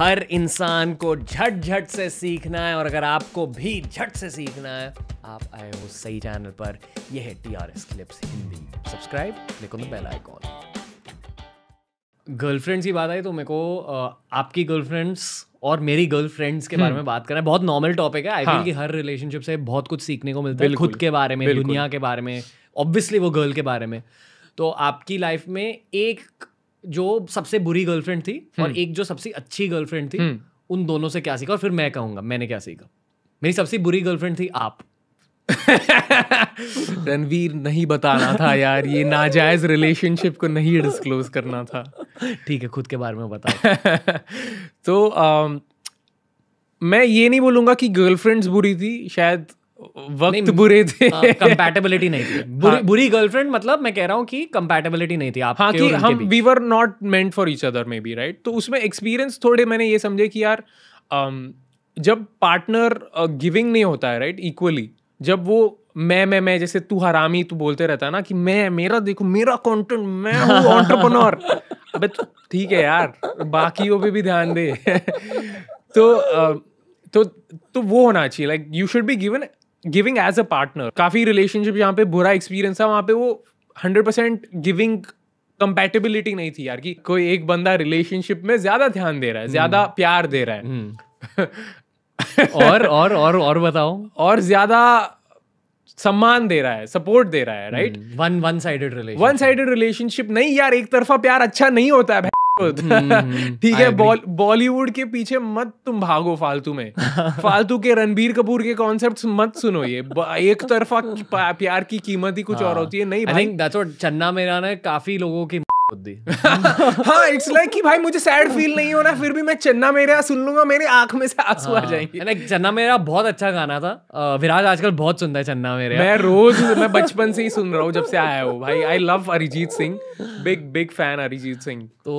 हर इंसान को झट झट से सीखना है और अगर आपको भी झट से सीखना है आप आए हो सही चैनल पर यह है T R S clips Hindi subscribe click on bell icon girlfriends की बात आई तो मेरे को आपकी गर्लफ्रेंड्स और मेरी गर्लफ्रेंड्स के बारे में हम्म। बात करना है बहुत नॉर्मल टॉपिक है आई थिंक हाँ. कि हर रिलेशनशिप से बहुत कुछ सीखने को मिलता है खुद के बारे में दुनिया के बारे में ऑब्वियसली वो गर्ल के बारे में तो आपकी लाइफ में एक जो सबसे बुरी गर्लफ्रेंड थी और हम्म। एक जो सबसे अच्छी गर्लफ्रेंड थी हम्म। उन दोनों से क्या सीखा और फिर मैं कहूंगा मैंने क्या सीखा मेरी सबसे बुरी गर्लफ्रेंड थी आप रणवीर नहीं बताना था यार ये नाजायज रिलेशनशिप को नहीं डिस्क्लोज करना था ठीक है खुद के बारे में बता तो आ, um, मैं ये नहीं बोलूंगा कि गर्लफ्रेंड्स बुरी थी शायद वक्त बुरे थे कंपैटिबिलिटी हाँ, नहीं थी हाँ। बुरी, बुरी गर्लफ्रेंड मतलब मैं कह रहा हूँ कि कंपैटिबिलिटी नहीं थी आप हाँ कि हम we were not meant for each other maybe right तो उसमें एक्सपीरियंस थोड़े मैंने ये समझे कि यार um, जब पार्टनर गिविंग uh, नहीं होता है राइट इक्वली जब वो मैं मैं मैं जैसे तू हरामी तू बोलते रहता है ना कि मैं मेरा देखो मेरा कंटेंट मैं हूँ ऑन्टरप्रनोर अबे तो ठीक है यार बाकी पे भी ध्यान दे तो uh, तो तो वो होना चाहिए like you should be given giving as a partner काफ़ी रिलेशनशिप जहाँ पे बुरा एक्सपीरियंस था वहाँ पे वो हंड्रेड परसेंट गिविंग कंपेटेबिलिटी नहीं थी यार कि कोई एक बंदा रिलेशनशिप में ज़्यादा ध्यान दे रहा है ज़्यादा हम्म। प्यार दे रहा है हम्म। और और और और बताओ और ज़्यादा सम्मान दे रहा है सपोर्ट दे रहा है right one one sided relation one sided relationship नहीं यार एक तरफा प्यार अच्छा नहीं होता है हम्म, हम्म, हम्म, ठीक है बॉलीवुड के पीछे मत तुम भागो फालतू में फालतू के रणबीर कपूर के कॉन्सेप्ट मत सुनो ये एक तरफा प्यार की कीमत ही कुछ हाँ। और होती है नहीं भाई चन्ना मेरा ना काफी लोगों की बुद्धि हाँ इट्स लाइक कि भाई मुझे सैड फील नहीं होना फिर भी मैं चन्ना मेरा सुन लूंगा मेरे आंख में से आंसू आ हाँ। जाएंगे चन्ना मेरा बहुत अच्छा गाना था विराज आजकल बहुत सुनता है चन्ना मेरे मैं रोज मैं बचपन से ही सुन रहा हूँ जब से आया हूँ भाई I love Arijit Singh big big fan Arijit Singh तो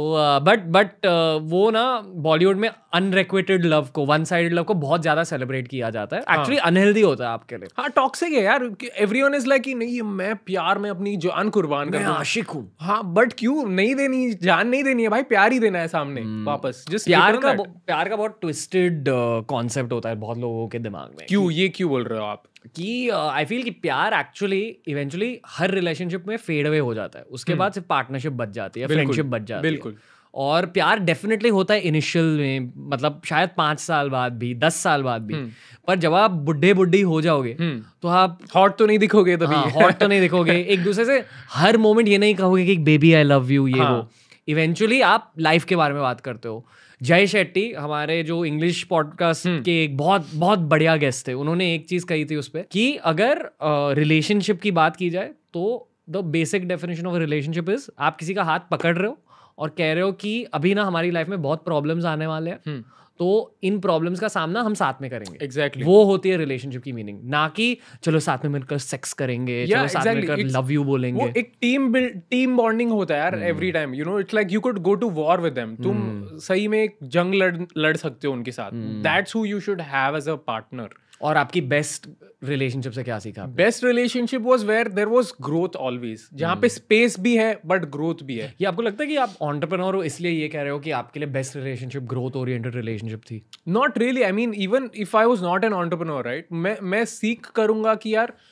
बट बट वो ना बॉलीवुड में अनरिक्वेटेड लव को वन साइड लव को बहुत ज्यादा सेलिब्रेट किया जाता है एक्चुअली अनहेल्दी हाँ। होता है आपके लिए हाँ टॉक्सिक है यार एवरीवन इज लाइक नहीं मैं प्यार में अपनी जान कुर्बान कर आशिक हूँ हाँ बट क्यों नहीं देनी जान नहीं देनी है भाई प्यार ही देना है सामने hmm. वापस जस्ट प्यार का प्यार का बहुत ट्विस्टेड कॉन्सेप्ट uh, होता है बहुत लोगों के दिमाग में क्यों ये क्यों बोल रहे हो आप कि आई uh, फील कि प्यार एक्चुअली इवेंचुअली हर रिलेशनशिप में फेड अवे हो जाता है उसके हम्म। बाद सिर्फ पार्टनरशिप बच जाती है फ्रेंडशिप बच जाती है बिल्कुल और प्यार डेफिनेटली होता है इनिशियल में मतलब शायद पांच साल बाद भी दस साल बाद भी हम्म। पर जब आप बुढ़े बुढ़ी हो जाओगे हम्म। तो आप हॉट तो नहीं दिखोगे तो हाँ, हॉट तो नहीं दिखोगे एक दूसरे से हर मोमेंट ये नहीं कहोगे कि बेबी आई लव यू ये हाँ. वो इवेंचुअली आप लाइफ के बारे में बात करते हो जय शेट्टी हमारे जो इंग्लिश हम्म। पॉडकास्ट के एक बहुत बहुत बढ़िया गेस्ट थे उन्होंने एक चीज़ कही थी उस पर कि अगर रिलेशनशिप की बात की जाए तो the basic definition of relationship is आप किसी का हाथ पकड़ रहे हो और कह रहे हो कि अभी ना हमारी लाइफ में बहुत प्रॉब्लम्स आने वाले हैं हम्म। तो इन प्रॉब्लम्स का सामना हम साथ में करेंगे एग्जैक्टली exactly. वो होती है रिलेशनशिप की मीनिंग ना कि चलो साथ में मिलकर सेक्स करेंगे yeah, चलो साथ exactly. मिलकर लव यू बोलेंगे वो एक टीम टीम बॉन्डिंग होता है यार every time you know it's like you could go to war with them तुम hmm. सही में एक जंग लड़ लड़ सकते हो उनके साथ that's who you should have as a partner और आपकी बेस्ट रिलेशनशिप से क्या सीखा best relationship was where there was growth always जहाँ पे स्पेस hmm. भी है बट ग्रोथ भी है ये आपको लगता है कि आप ऑन्टरप्रनोर हो इसलिए ये कह रहे हो कि आपके लिए best relationship growth oriented relationship थी not really I mean even if I was not an entrepreneur right मैं मैं सीख करूंगा कि यार uh,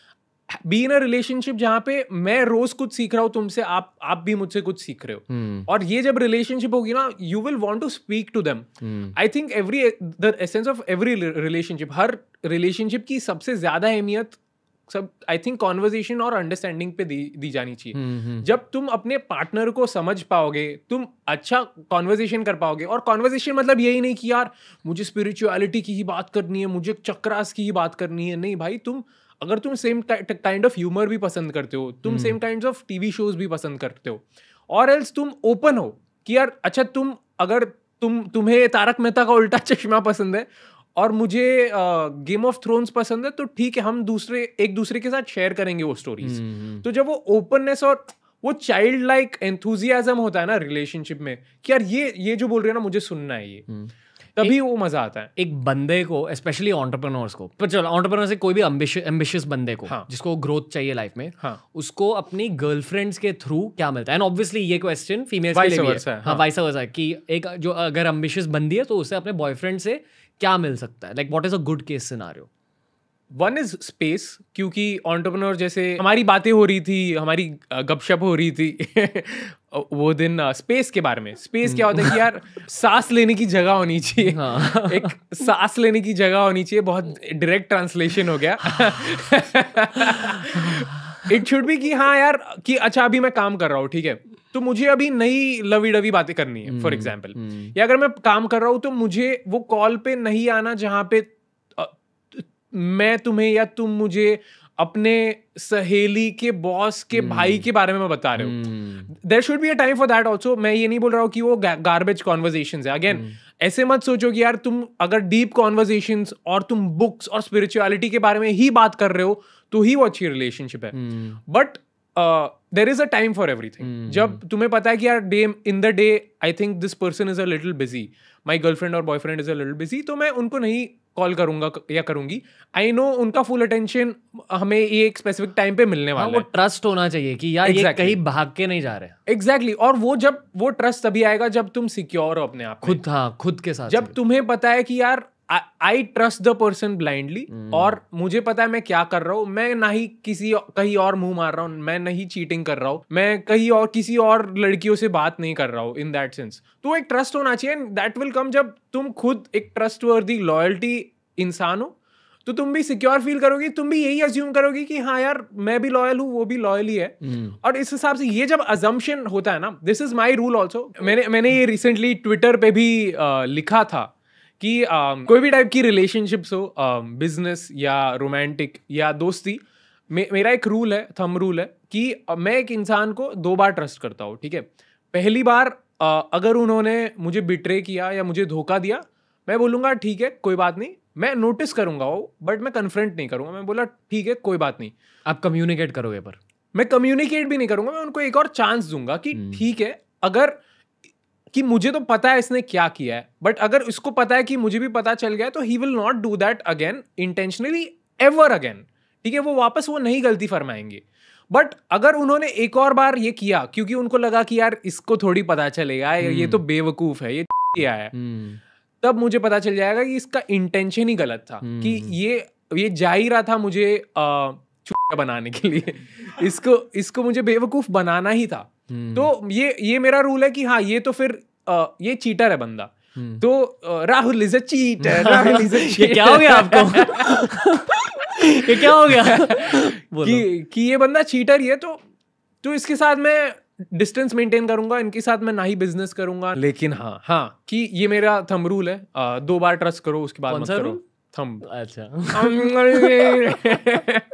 be in a relationship जहाँ पे मैं रोज कुछ सीख रहा हूँ तुमसे आप आप भी मुझसे कुछ सीख रहे हो hmm. और ये जब रिलेशनशिप होगी ना you will want to speak to them I think every the essence of every relationship हर रिलेशनशिप की सबसे ज्यादा अहमियत सब आई थिंक कॉन्वर्जेशन और अंडरस्टैंडिंग पे दी दी जानी चाहिए hmm जब तुम अपने पार्टनर को समझ पाओगे तुम अच्छा कॉन्वर्जेशन कर पाओगे और कॉन्वर्जेशन मतलब यही नहीं कि यार मुझे स्पिरिचुअलिटी की ही बात करनी है मुझे चक्रास की ही बात करनी है नहीं भाई तुम अगर तुम सेम काइंड ऑफ ह्यूमर भी पसंद करते हो तुम same kind of TV shows भी पसंद करते हो और एल्स तुम ओपन हो कि यार अच्छा तुम अगर तुम तुम्हें तारक मेहता का उल्टा चश्मा पसंद है और मुझे गेम ऑफ थ्रोन्स पसंद है तो ठीक है हम दूसरे एक दूसरे के साथ शेयर करेंगे वो स्टोरीज mm hmm. तो जब वो ओपननेस और वो चाइल्ड लाइक एंथुजियाजम होता है ना रिलेशनशिप में कि यार ये ये जो बोल रहे हो ना मुझे सुनना है ये mm hmm. तभी वो मजा आता है एक बंदे को स्पेशली ऑन्टरप्रनोर्स को पर चलो ऑन्टरप्रनोर से कोई भी एम्बिशियस बंदे को हाँ. जिसको ग्रोथ चाहिए लाइफ में हाँ. उसको अपनी गर्लफ्रेंड्स के थ्रू क्या मिलता है एंड ऑब्वियसली ये क्वेश्चन फीमेल के लिए है हाँ वाइस हाँ। कि एक जो अगर एम्बिशियस बंदी है तो उसे अपने बॉयफ्रेंड से क्या मिल सकता है like what is a good case scenario one is space क्योंकि ऑन्टरप्रनोर जैसे हमारी बातें हो रही थी हमारी गपशप हो रही थी वो दिन स्पेस के बारे में स्पेस क्या होता है कि यार सांस लेने की जगह होनी चाहिए हाँ। एक सांस लेने की जगह होनी चाहिए बहुत डायरेक्ट ट्रांसलेशन हो गया इट शुड भी कि हाँ यार कि अच्छा अभी मैं काम कर रहा हूँ ठीक है तो मुझे अभी नई लवी डवी बातें करनी है फॉर एग्जाम्पल हम्म, हम्म। या अगर मैं काम कर रहा हूँ तो मुझे वो कॉल पे नहीं आना जहाँ पे मैं तुम्हें या तुम मुझे अपने सहेली के बॉस के hmm. भाई के बारे में मैं बता रहे हूँ there should be a time for that also मैं ये नहीं बोल रहा हूँ कि वो गार्बेज कॉन्वर्जेशन है अगेन ऐसे मत सोचो कि यार तुम अगर डीप कॉन्वर्जेशन और तुम बुक्स और स्पिरिचुअलिटी के बारे में ही बात कर रहे हो तो ही वो अच्छी रिलेशनशिप है but there is a time for everything जब तुम्हें पता है कि यार day in the day I think this person is a little busy my girlfriend और boyfriend is a little busy तो मैं उनको नहीं कॉल करूंगा या करूंगी आई नो उनका फुल अटेंशन हमें ये एक स्पेसिफिक टाइम पे मिलने हाँ, वाला हाँ, वो ट्रस्ट होना चाहिए कि यार exactly. ये कहीं भाग के नहीं जा रहे एग्जैक्टली exactly. और वो जब वो ट्रस्ट तभी आएगा जब तुम सिक्योर हो अपने आप खुद हाँ खुद के साथ जब तुम्हें पता है कि यार I trust the person blindly और मुझे पता है मैं क्या कर रहा हूँ मैं ना ही किसी कहीं और मुंह मार रहा हूँ मैं नहीं चीटिंग कर रहा हूँ मैं कहीं और किसी और लड़कियों से बात नहीं कर रहा हूँ इन दैट सेंस तो एक ट्रस्ट होना चाहिए दैट विल कम जब तुम खुद एक ट्रस्ट वर्दी लॉयल्टी इंसान हो तो तुम भी सिक्योर फील करोगे तुम भी यही अज्यूम करोगे कि हाँ यार मैं भी लॉयल हूँ वो भी लॉयल ही है hmm. और इस हिसाब से ये जब अजम्पन होता है ना this is my rule also मैंने मैंने ये रिसेंटली ट्विटर पे भी आ, लिखा था कि um, कोई भी टाइप की रिलेशनशिप्स हो बिजनेस um, या रोमांटिक या दोस्ती मे, मेरा एक रूल है थम रूल है कि uh, मैं एक इंसान को दो बार ट्रस्ट करता हूँ ठीक है पहली बार uh, अगर उन्होंने मुझे बिट्रे किया या मुझे धोखा दिया मैं बोलूँगा ठीक है कोई बात नहीं मैं नोटिस करूँगा वो बट मैं कन्फ्रंट नहीं करूँगा मैं बोला ठीक है कोई बात नहीं आप कम्युनिकेट करोगे पर मैं कम्युनिकेट भी नहीं करूँगा मैं उनको एक और चांस दूंगा कि हम्म। ठीक है अगर कि मुझे तो पता है इसने क्या किया है बट अगर इसको पता है कि मुझे भी पता चल गया तो he will not do that again intentionally ever again ठीक है वो वापस वो नहीं गलती फरमाएंगे बट अगर उन्होंने एक और बार ये किया क्योंकि उनको लगा कि यार इसको थोड़ी पता चलेगा hmm. ये हम्म। तो बेवकूफ है ये किया है hmm. तब मुझे पता चल जाएगा कि इसका इंटेंशन ही गलत था hmm. कि ये ये जा ही रहा था मुझे आ, बनाने के लिए इसको इसको मुझे बेवकूफ बनाना ही था हम्म। तो ये ये मेरा रूल है कि हाँ ये तो फिर आ, ये चीटर है बंदा हम्म। तो Rahul is a cheater Rahul is a cheater क्या हो गया आपको ये क्या हो गया कि कि ये बंदा चीटर ही है तो तो इसके साथ मैं डिस्टेंस मेंटेन करूंगा इनके साथ मैं ना ही बिजनेस करूंगा लेकिन हाँ हाँ कि ये मेरा थम रूल है आ, दो बार ट्रस्ट करो उसके बाद मत करो थम अच्छा